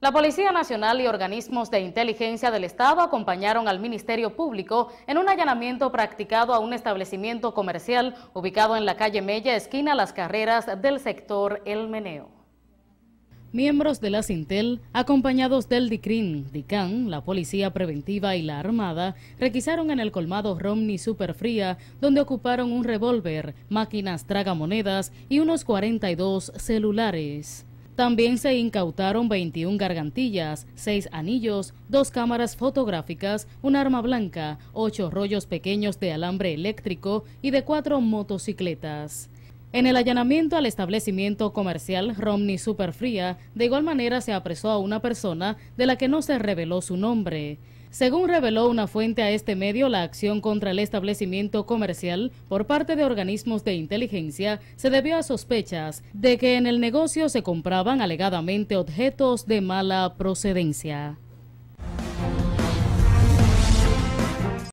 La Policía Nacional y organismos de inteligencia del Estado acompañaron al Ministerio Público en un allanamiento practicado a un establecimiento comercial ubicado en la calle Mella, esquina Las Carreras del sector El Meneo. Miembros de la Sintel, acompañados del DICRIN, DICAN, la Policía Preventiva y la Armada, requisaron en el colmado Romney Superfría, donde ocuparon un revólver, máquinas tragamonedas y unos 42 celulares. También se incautaron 21 gargantillas, 6 anillos, dos cámaras fotográficas, un arma blanca, ocho rollos pequeños de alambre eléctrico y de cuatro motocicletas. En el allanamiento al establecimiento comercial Romney Superfría, de igual manera se apresó a una persona de la que no se reveló su nombre. Según reveló una fuente a este medio, la acción contra el establecimiento comercial por parte de organismos de inteligencia se debió a sospechas de que en el negocio se compraban alegadamente objetos de mala procedencia.